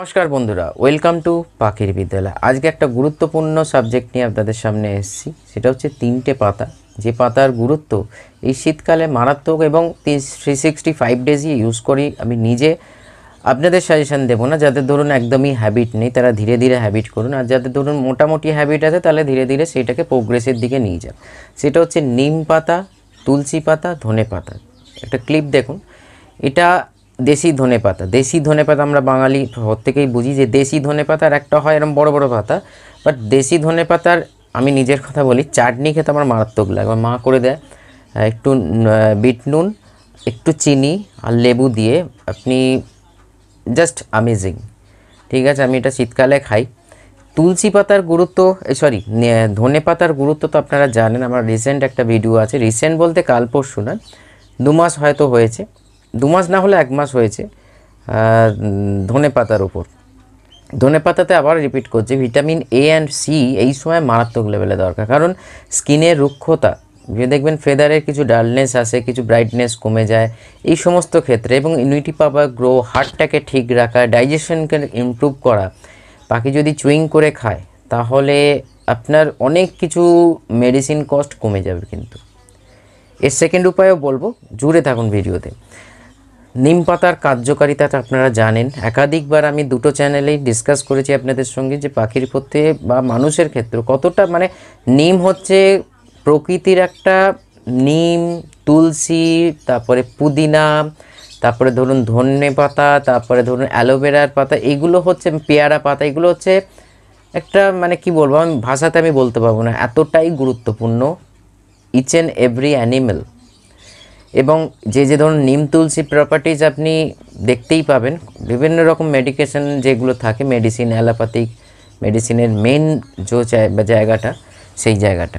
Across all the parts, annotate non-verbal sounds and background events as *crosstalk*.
নমস্কার বন্ধুরা welcome to পাখির বিদ্যালয় আজকে একটা গুরুত্বপূর্ণ সাবজেক্ট নিয়ে আপনাদের সামনে এসেছি সেটা হচ্ছে তিনটে পাতা যে পাতার গুরুত্ব এই শীতকালে মারাত্মক এবং থ্রি সিক্সটি ফাইভ ডেজই ইউজ করি আমি নিজে আপনাদের সাজেশান দেবো না যাদের ধরুন একদমই হ্যাবিট নেই তারা ধীরে ধীরে হ্যাবিট করুন আর যাদের ধরুন মোটামুটি হ্যাবিট আছে তাহলে ধীরে ধীরে সেটাকে প্রোগ্রেসের দিকে নিয়ে যান সেটা হচ্ছে নিম পাতা তুলসী পাতা ধনে পাতা একটা ক্লিপ দেখুন এটা দেশি ধনে পাতা দেশি ধনে পাতা আমরা বাঙালি প্রত্যেকেই বুঝি যে দেশি ধনে পাতার একটা হয় এরকম বড় বড় পাতা বাট দেশি ধনে পাতার আমি নিজের কথা বলি চাটনি খেতে আমার মারাত্মক লাগে আমার মা করে দেয় একটু বিট নুন একটু চিনি আর লেবু দিয়ে আপনি জাস্ট আমেজিং ঠিক আছে আমি এটা শীতকালে খাই তুলসী পাতার গুরুত্ব সরি ধনে পাতার গুরুত্ব তো আপনারা জানেন আমার রিসেন্ট একটা ভিডিও আছে রিসেন্ট বলতে কাল পরশু না দু মাস হয়তো হয়েছে দু মাস না হলে এক মাস হয়েছে ধনে পাতার ওপর ধনে পাতাতে আবার রিপিট করছে ভিটামিন এ অ্যান্ড সি এই সময় মারাত্মক লেভেলে দরকার কারণ স্কিনের রুক্ষতা যে দেখবেন ফেদারের কিছু ডালনেস আসে কিছু ব্রাইটনেস কমে যায় এই সমস্ত ক্ষেত্রে এবং ইমিউনিটি পাওয়ার গ্রো হার্টটাকে ঠিক রাখা ডাইজেশনকে ইমপ্রুভ করা পাখি যদি চুইং করে খায় তাহলে আপনার অনেক কিছু মেডিসিন কস্ট কমে যাবে কিন্তু এর সেকেন্ড উপায়ও বলবো জুড়ে থাকুন ভিডিওতে নিম পাতার কার্যকারিতাটা আপনারা জানেন একাধিকবার আমি দুটো চ্যানেলেই ডিসকাস করেছি আপনাদের সঙ্গে যে পাখির ক্ষেত্রে বা মানুষের ক্ষেত্রে কতটা মানে নিম হচ্ছে প্রকৃতির একটা নিম তুলসী তারপরে পুদিনা তারপরে ধরুন ধনে পাতা তারপরে ধরুন অ্যালোভেরার পাতা এগুলো হচ্ছে পেয়ারা পাতা এগুলো হচ্ছে একটা মানে কি বলবো আমি ভাষাতে আমি বলতে পারবো না এতটাই গুরুত্বপূর্ণ ইচ অ্যান্ড এভরি অ্যানিমেল এবং যে যে ধরুন নিম তুলসি প্রপার্টিজ আপনি দেখতেই পাবেন বিভিন্ন রকম মেডিকেশন যেগুলো থাকে মেডিসিন অ্যালোপ্যাথিক মেডিসিনের মেন যে জায়গাটা সেই জায়গাটা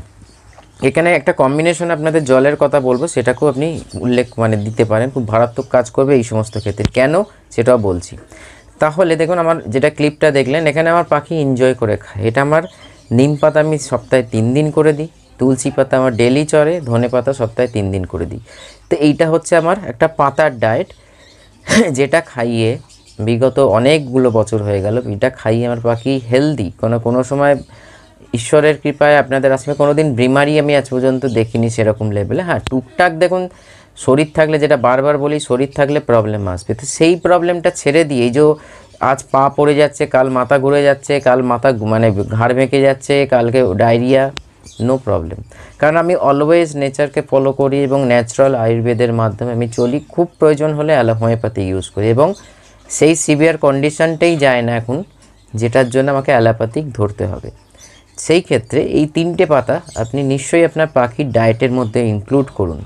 এখানে একটা কম্বিনেশন আপনাদের জলের কথা বলবো সেটাকেও আপনি উল্লেখ মানে দিতে পারেন খুব ভারাত্মক কাজ করবে এই সমস্ত ক্ষেত্রে কেন সেটাও বলছি তাহলে দেখুন আমার যেটা ক্লিপটা দেখলেন এখানে আমার পাখি এনজয় করে খায় এটা আমার নিম পাতা আমি সপ্তাহে তিন দিন করে দিই তুলসী পাতা আমার ডেলি চড়ে ধনে পাতা সপ্তাহে তিন দিন করে দিই তো এইটা হচ্ছে আমার একটা পাতার ডায়েট *laughs* যেটা খাইয়ে বিগত অনেকগুলো বছর হয়ে গেল এটা খাইয়ে আমার পাখি হেলদি কোনো কোনো সময় ঈশ্বরের কৃপায় আপনাদের আসলে কোনো দিন বিমারি আমি আজ পর্যন্ত দেখিনি সেরকম লেভেলে হ্যাঁ টুকটাক দেখুন শরীর থাকলে যেটা বারবার বলি শরীর থাকলে প্রবলেম আসবে তো সেই প্রবলেমটা ছেড়ে দিয়ে এই যে আজ পা পড়ে যাচ্ছে কাল মাথা ঘুরে যাচ্ছে কাল মাথা মানে ঘাড় ভেঁকে যাচ্ছে কালকে ডায়রিয়া নো প্রবলেম কারণ আমি অলওয়েজ নেচারকে ফলো করি এবং ন্যাচারাল আয়ুর্বেদের মাধ্যমে আমি চলি খুব প্রয়োজন হলে অ্যালোহোমিওপ্যাথি ইউজ করি এবং সেই সিভিয়ার কন্ডিশনটাই যায় না এখন যেটার জন্য আমাকে অ্যালোপ্যাথিক ধরতে হবে সেই ক্ষেত্রে এই তিনটে পাতা আপনি নিশ্চয়ই আপনার পাখির ডায়েটের মধ্যে ইনক্লুড করুন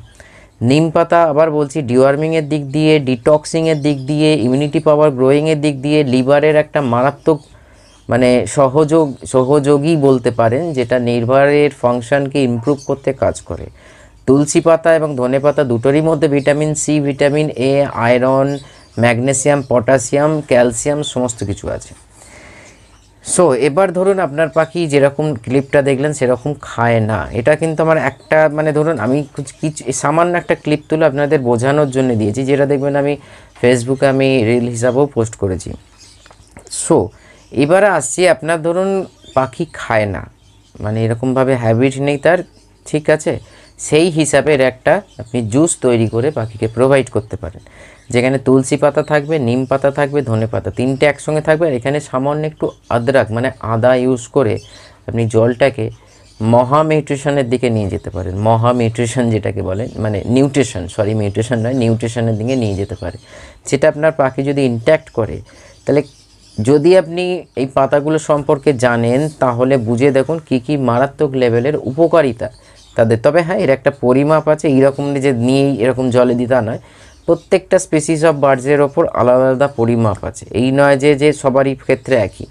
নিম পাতা আবার বলছি ডিওয়ার্মিংয়ের দিক দিয়ে ডিটক্সিংয়ের দিক দিয়ে ইমিউনিটি পাওয়ার গ্রোয়িংয়ের দিক দিয়ে লিভারের একটা মারাত্মক মানে সহযোগ সহযোগী বলতে পারেন যেটা নির্ভরের ফাংশনকে ইমপ্রুভ করতে কাজ করে তুলসী পাতা এবং ধনে পাতা দুটোরই মধ্যে vitamin C vitamin A iron magnesium potassium calcium সমস্ত কিছু আছে সো এবার ধরুন আপনার পাখি যেরকম ক্লিপটা দেখলেন সেরকম খায় না এটা কিন্তু আমার একটা মানে ধরুন আমি কিছু সামান্য একটা ক্লিপ তুলে আপনাদের বোঝানোর জন্য দিয়েছি যেটা দেখবেন আমি ফেসবুকে আমি রিল হিসাবেও পোস্ট করেছি সো এবারে আসছি আপনার ধরুন পাখি খায় না মানে এরকমভাবে হ্যাবিট নেই তার ঠিক আছে সেই হিসাবের একটা আপনি জুস তৈরি করে পাখিকে প্রোভাইড করতে পারেন যেখানে তুলসী পাতা থাকবে নিম পাতা থাকবে ধনে পাতা তিনটে একসঙ্গে থাকবে আর এখানে সামান্য একটু আদ্রাক মানে আদা ইউজ করে আপনি জলটাকে মহা মিউট্রিশনের দিকে নিয়ে যেতে পারেন মহা মিউট্রিশন যেটাকে বলেন মানে নিউট্রিশন সরি মিউট্রিশন নয় নিউট্রিশনের দিকে নিয়ে যেতে পারে সেটা আপনার পাখি যদি ইন্ট্যাক্ট করে তাহলে যদি আপনি এই পাতাগুলো সম্পর্কে জানেন তাহলে বুঝে দেখুন কি কি মারাত্মক লেভেলের উপকারিতা তাদের তবে হ্যাঁ এর একটা পরিমাপ আছে এইরকম যে নিয়েই এরকম জলে দিতা নয় প্রত্যেকটা স্পেসিস অফ বার্ডসের ওপর আলাদা আলাদা পরিমাপ আছে এই নয় যে যে সবারই ক্ষেত্রে একই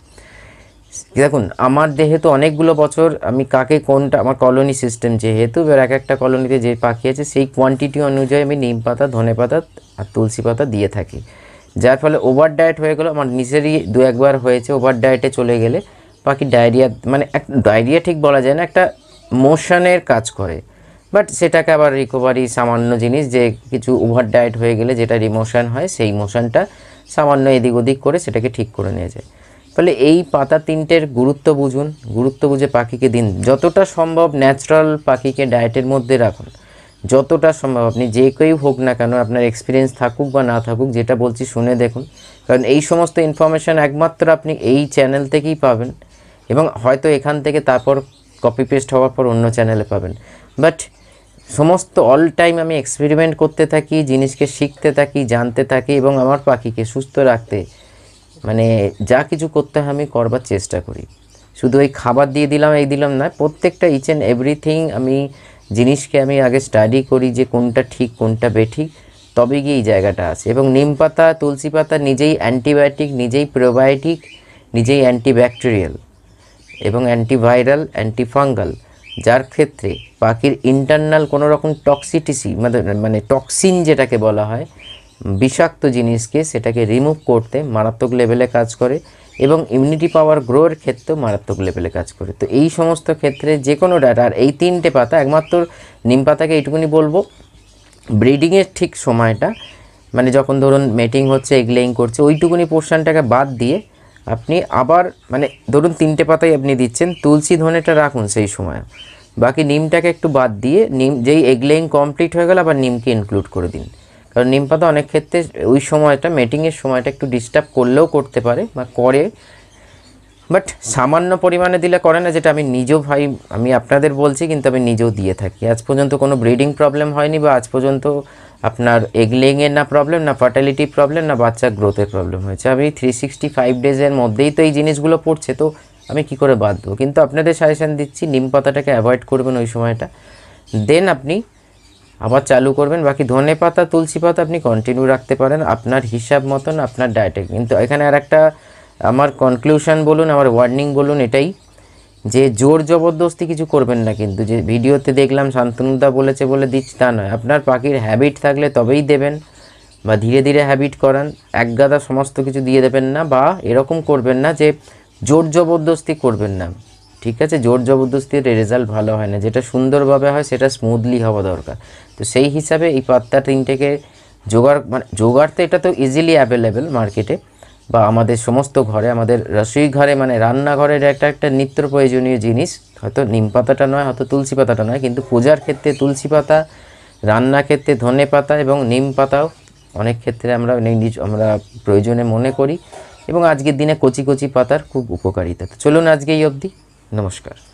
দেখুন আমার যেহেতু অনেকগুলো বছর আমি কাকে কোনটা আমার কলোনি সিস্টেম যেহেতু এবার এক একটা কলোনিতে যে পাখি আছে সেই কোয়ান্টিটি অনুযায়ী আমি নিম পাতা ধনে পাতা আর তুলসী পাতা দিয়ে থাকি যার ফলে ওভার ডায়েট হয়ে গেলো আমার মানে নিজেরই দু একবার হয়েছে ওভার ডায়েটে চলে গেলে পাখি ডায়রিয়া মানে এক ডায়রিয়া ঠিক বলা যায় না একটা মোশনের কাজ করে বাট সেটাকে আবার রিকভারি সামান্য জিনিস যে কিছু ওভার ডায়েট হয়ে গেলে যেটা রিমোশন হয় সেই মোশনটা সামান্য এদিক ওদিক করে সেটাকে ঠিক করে নিয়ে যায় ফলে এই পাতা তিনটের গুরুত্ব বুঝুন গুরুত্ব বুঝে পাখিকে দিন যতটা সম্ভব ন্যাচারাল পাখিকে ডায়েটের মধ্যে রাখুন যতটা সম্ভব আপনি যে কেউ হোক না কেন আপনার এক্সপিরিয়েন্স থাকুক বা না থাকুক যেটা বলছি শুনে দেখুন কারণ এই সমস্ত ইনফরমেশান একমাত্র আপনি এই চ্যানেল থেকেই পাবেন এবং হয়তো এখান থেকে তারপর কপি পেস্ট হওয়ার পর অন্য চ্যানেলে পাবেন বাট সমস্ত অল টাইম আমি এক্সপেরিমেন্ট করতে থাকি জিনিসকে শিখতে থাকি জানতে থাকি এবং আমার পাখিকে সুস্থ রাখতে মানে যা কিছু করতে হয় আমি করবার চেষ্টা করি শুধু ওই খাবার দিয়ে দিলাম এই দিলাম না প্রত্যেকটা ইচ অ্যান্ড এভরিথিং আমি জিনিসকে আমি আগে স্টাডি করি যে কোনটা ঠিক কোনটা বেঠিক তবে গিয়ে এই জায়গাটা আছে এবং নিম পাতা তুলসী পাতা নিজেই অ্যান্টিবায়োটিক নিজেই প্রোবায়োটিক নিজেই অ্যান্টিব্যাকটেরিয়াল এবং অ্যান্টিভাইরাল অ্যান্টিফাঙ্গাল যার ক্ষেত্রে পাখির ইন্টারনাল কোনো রকম টক্সিটিসি মানে টক্সিন মানে যেটাকে বলা হয় বিষাক্ত জিনিসকে সেটাকে রিমুভ করতে মারাত্মক লেভেলে কাজ করে এবং ইমিউনিটি পাওয়ার গ্রোয়ের ক্ষেত্রেও মারাত্মক লেভেলে কাজ করে তো এই সমস্ত ক্ষেত্রে যে কোনো ডাটার এই তিনটে পাতা একমাত্র নিম পাতাকে এইটুকুনি বলবো ব্রিডিংয়ের ঠিক সময়টা মানে যখন ধরুন মেটিং হচ্ছে এগলেইং করছে ওইটুকুনি পোর্শনটাকে বাদ দিয়ে আপনি আবার মানে ধরুন তিনটে পাতাই আপনি দিচ্ছেন তুলসী ধনেটা রাখুন সেই সময় বাকি নিমটাকে একটু বাদ দিয়ে নিম যেই এগলেইং কমপ্লিট হয়ে গেল আবার নিমকে ইনক্লুড করে দিন কারণ নিম পাতা অনেক ক্ষেত্রে ওই সময়টা মেটিংয়ের সময়টা একটু ডিস্টার্ব করলেও করতে পারে বা করে বাট সামান্য পরিমাণে দিলে করে না যেটা আমি নিজেও ভাই আমি আপনাদের বলছি কিন্তু আমি নিজেও দিয়ে থাকি আজ পর্যন্ত কোনো ব্রিডিং প্রবলেম হয়নি বা আজ পর্যন্ত আপনার এগলিংয়ের না প্রবলেম না ফার্টালিটি প্রবলেম না বাচ্চা গ্রোথের প্রবলেম হয়েছে আমি থ্রি সিক্সটি ফাইভ ডেজের মধ্যেই তো এই জিনিসগুলো পড়ছে তো আমি কি করে বাদ দেবো কিন্তু আপনাদের সাজেশান দিচ্ছি নিম পাতাটাকে অ্যাভয়েড করবেন ওই সময়টা দেন আপনি আবার চালু করবেন বাকি ধনে পাতা তুলসী পাতা আপনি কন্টিনিউ রাখতে পারেন আপনার হিসাব মতন আপনার ডায়েটে কিন্তু এখানে আর একটা আমার কনক্লুশন বলুন আমার ওয়ার্নিং বলুন এটাই যে জোর জবরদস্তি কিছু করবেন না কিন্তু যে ভিডিওতে দেখলাম শান্তনুদা বলেছে বলে দিচ্ছি তা নয় আপনার পাখির হ্যাবিট থাকলে তবেই দেবেন বা ধীরে ধীরে হ্যাবিট করান একগাদা সমস্ত কিছু দিয়ে দেবেন না বা এরকম করবেন না যে জোর জবরদস্তি করবেন না ঠিক আছে জোর জবরদস্তির রেজাল্ট ভালো হয় না যেটা সুন্দরভাবে হয় সেটা স্মুথলি হওয়া দরকার তো সেই হিসাবে এই পাত্তা তিনটেকে জোগাড় মানে জোগাড় তো এটা তো ইজিলি অ্যাভেলেবেল মার্কেটে বা আমাদের সমস্ত ঘরে আমাদের রসই ঘরে মানে রান্নাঘরের একটা একটা নিত্য প্রয়োজনীয় জিনিস হয়তো নিম পাতাটা নয় হয়তো তুলসী পাতাটা নয় কিন্তু পূজার ক্ষেত্রে তুলসী পাতা রান্না ক্ষেত্রে ধনে পাতা এবং নিম পাতাও অনেক ক্ষেত্রে আমরা নিজ আমরা প্রয়োজনে মনে করি এবং আজকের দিনে কচি কচি পাতার খুব উপকারিতা তো চলুন আজকে এই অবধি नमस्कार